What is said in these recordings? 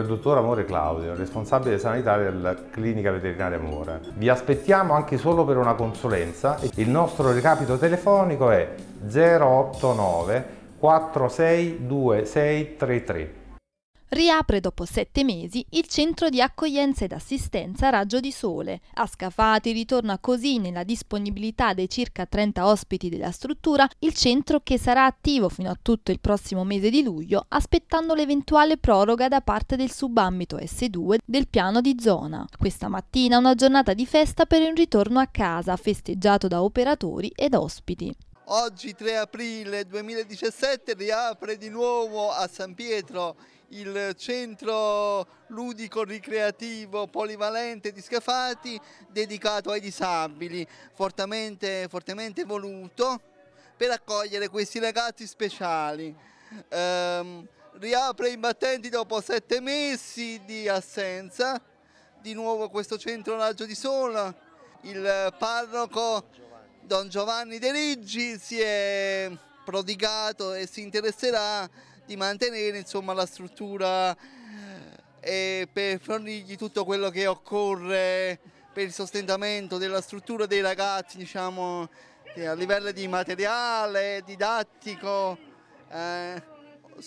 il dottor Amore Claudio, responsabile sanitario della clinica veterinaria Amore. Vi aspettiamo anche solo per una consulenza. Il nostro recapito telefonico è 089 462633 riapre dopo sette mesi il centro di accoglienza ed assistenza Raggio di Sole. A Scafati ritorna così nella disponibilità dei circa 30 ospiti della struttura il centro che sarà attivo fino a tutto il prossimo mese di luglio, aspettando l'eventuale proroga da parte del subambito S2 del piano di zona. Questa mattina una giornata di festa per un ritorno a casa, festeggiato da operatori ed ospiti. Oggi 3 aprile 2017 riapre di nuovo a San Pietro il centro ludico ricreativo polivalente di Scafati dedicato ai disabili, fortemente, fortemente voluto per accogliere questi ragazzi speciali. Ehm, riapre i battenti dopo sette mesi di assenza, di nuovo questo centro raggio di sola, il parroco Don Giovanni De Riggi si è prodigato e si interesserà di mantenere insomma, la struttura eh, e per fornirgli tutto quello che occorre per il sostentamento della struttura dei ragazzi diciamo, eh, a livello di materiale, didattico, eh,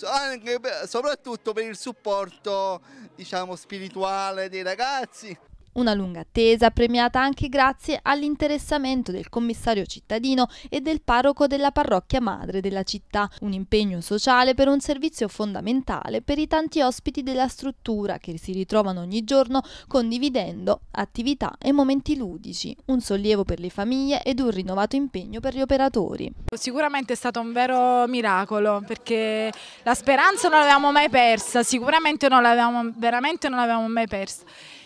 anche, soprattutto per il supporto diciamo, spirituale dei ragazzi. Una lunga attesa premiata anche grazie all'interessamento del commissario cittadino e del parroco della parrocchia madre della città, un impegno sociale per un servizio fondamentale per i tanti ospiti della struttura che si ritrovano ogni giorno condividendo attività e momenti ludici, un sollievo per le famiglie ed un rinnovato impegno per gli operatori. Sicuramente è stato un vero miracolo perché la speranza non l'avevamo mai persa, sicuramente non l'avevamo veramente non l'avevamo mai persa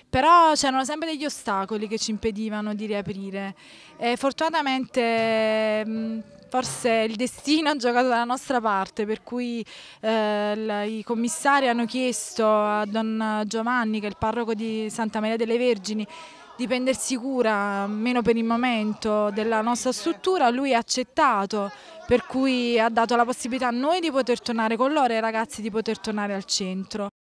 però c'erano sempre degli ostacoli che ci impedivano di riaprire. E fortunatamente mm, forse il destino ha giocato dalla nostra parte, per cui eh, i commissari hanno chiesto a Don Giovanni, che è il parroco di Santa Maria delle Vergini, di prendersi cura, meno per il momento, della nostra struttura, lui ha accettato, per cui ha dato la possibilità a noi di poter tornare con loro e ai ragazzi di poter tornare al centro.